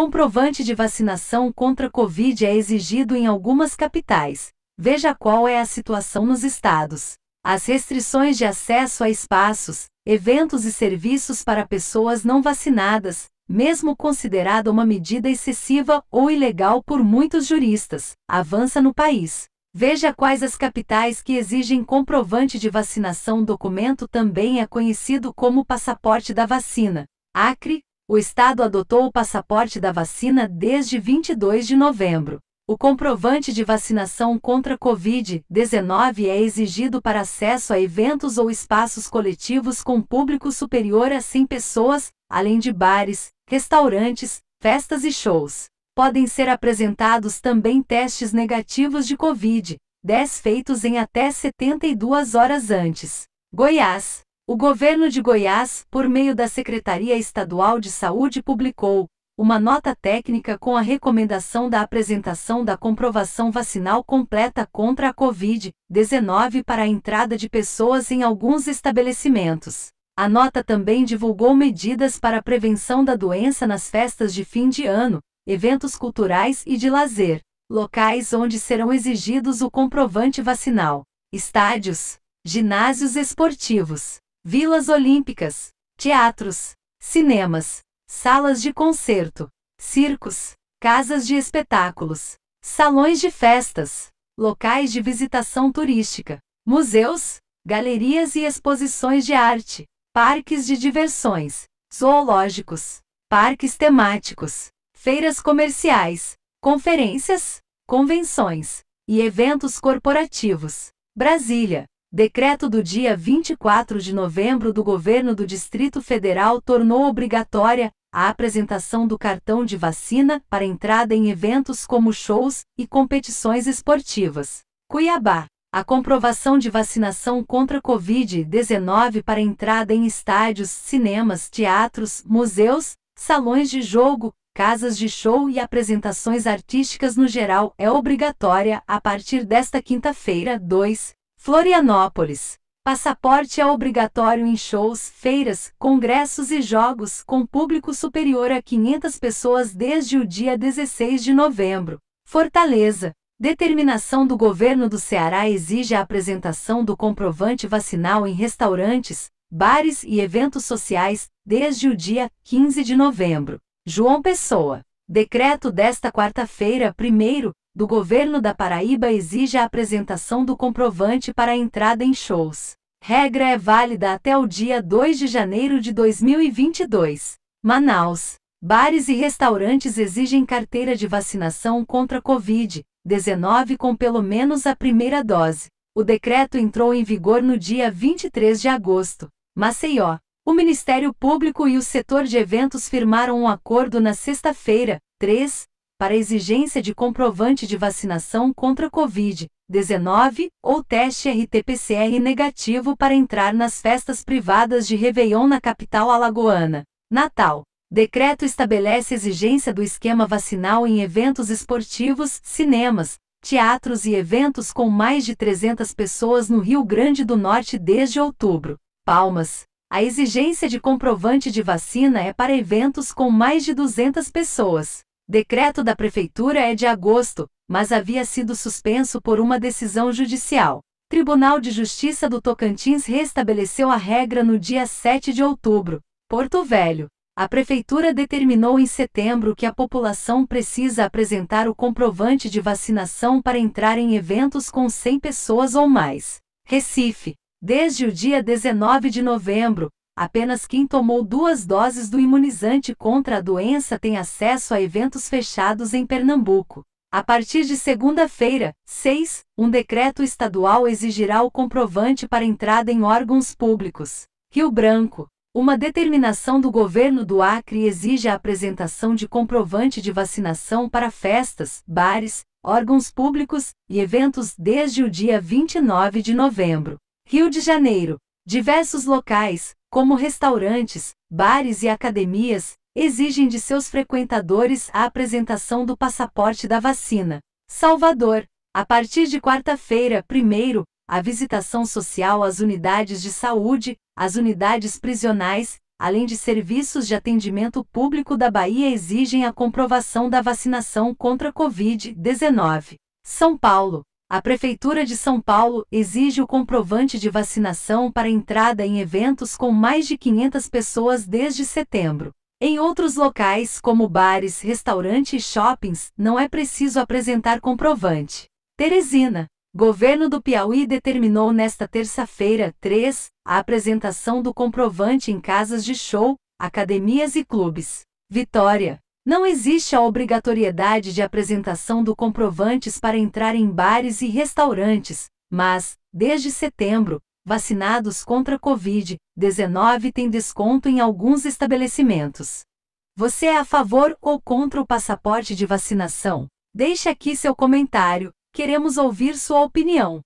comprovante de vacinação contra Covid é exigido em algumas capitais. Veja qual é a situação nos estados. As restrições de acesso a espaços, eventos e serviços para pessoas não vacinadas, mesmo considerada uma medida excessiva ou ilegal por muitos juristas, avança no país. Veja quais as capitais que exigem comprovante de vacinação. O documento também é conhecido como passaporte da vacina. Acre, o Estado adotou o passaporte da vacina desde 22 de novembro. O comprovante de vacinação contra Covid-19 é exigido para acesso a eventos ou espaços coletivos com público superior a 100 pessoas, além de bares, restaurantes, festas e shows. Podem ser apresentados também testes negativos de Covid, 10 feitos em até 72 horas antes. Goiás o governo de Goiás, por meio da Secretaria Estadual de Saúde, publicou uma nota técnica com a recomendação da apresentação da comprovação vacinal completa contra a Covid-19 para a entrada de pessoas em alguns estabelecimentos. A nota também divulgou medidas para a prevenção da doença nas festas de fim de ano, eventos culturais e de lazer, locais onde serão exigidos o comprovante vacinal, estádios, ginásios esportivos, vilas olímpicas, teatros, cinemas, salas de concerto, circos, casas de espetáculos, salões de festas, locais de visitação turística, museus, galerias e exposições de arte, parques de diversões, zoológicos, parques temáticos, feiras comerciais, conferências, convenções e eventos corporativos. Brasília, Decreto do dia 24 de novembro do Governo do Distrito Federal tornou obrigatória a apresentação do cartão de vacina para entrada em eventos como shows e competições esportivas. Cuiabá. A comprovação de vacinação contra Covid-19 para entrada em estádios, cinemas, teatros, museus, salões de jogo, casas de show e apresentações artísticas no geral é obrigatória a partir desta quinta-feira, 2 Florianópolis. Passaporte é obrigatório em shows, feiras, congressos e jogos com público superior a 500 pessoas desde o dia 16 de novembro. Fortaleza. Determinação do governo do Ceará exige a apresentação do comprovante vacinal em restaurantes, bares e eventos sociais desde o dia 15 de novembro. João Pessoa. Decreto desta quarta-feira, primeiro, do Governo da Paraíba exige a apresentação do comprovante para a entrada em shows. Regra é válida até o dia 2 de janeiro de 2022. Manaus. Bares e restaurantes exigem carteira de vacinação contra Covid-19 com pelo menos a primeira dose. O decreto entrou em vigor no dia 23 de agosto. Maceió. O Ministério Público e o setor de eventos firmaram um acordo na sexta-feira, 3, para exigência de comprovante de vacinação contra Covid-19 ou teste RT-PCR negativo para entrar nas festas privadas de Réveillon na capital alagoana. Natal. Decreto estabelece exigência do esquema vacinal em eventos esportivos, cinemas, teatros e eventos com mais de 300 pessoas no Rio Grande do Norte desde outubro. Palmas. A exigência de comprovante de vacina é para eventos com mais de 200 pessoas. Decreto da Prefeitura é de agosto, mas havia sido suspenso por uma decisão judicial. Tribunal de Justiça do Tocantins restabeleceu a regra no dia 7 de outubro. Porto Velho. A Prefeitura determinou em setembro que a população precisa apresentar o comprovante de vacinação para entrar em eventos com 100 pessoas ou mais. Recife. Desde o dia 19 de novembro, apenas quem tomou duas doses do imunizante contra a doença tem acesso a eventos fechados em Pernambuco. A partir de segunda-feira, 6, um decreto estadual exigirá o comprovante para entrada em órgãos públicos. Rio Branco. Uma determinação do governo do Acre exige a apresentação de comprovante de vacinação para festas, bares, órgãos públicos e eventos desde o dia 29 de novembro. Rio de Janeiro. Diversos locais, como restaurantes, bares e academias, exigem de seus frequentadores a apresentação do passaporte da vacina. Salvador. A partir de quarta-feira, primeiro, a visitação social às unidades de saúde, às unidades prisionais, além de serviços de atendimento público da Bahia exigem a comprovação da vacinação contra a Covid-19. São Paulo. A Prefeitura de São Paulo exige o comprovante de vacinação para entrada em eventos com mais de 500 pessoas desde setembro. Em outros locais, como bares, restaurantes e shoppings, não é preciso apresentar comprovante. Teresina. Governo do Piauí determinou nesta terça-feira, 3, a apresentação do comprovante em casas de show, academias e clubes. Vitória. Não existe a obrigatoriedade de apresentação do comprovantes para entrar em bares e restaurantes, mas, desde setembro, vacinados contra Covid-19 têm desconto em alguns estabelecimentos. Você é a favor ou contra o passaporte de vacinação? Deixe aqui seu comentário, queremos ouvir sua opinião.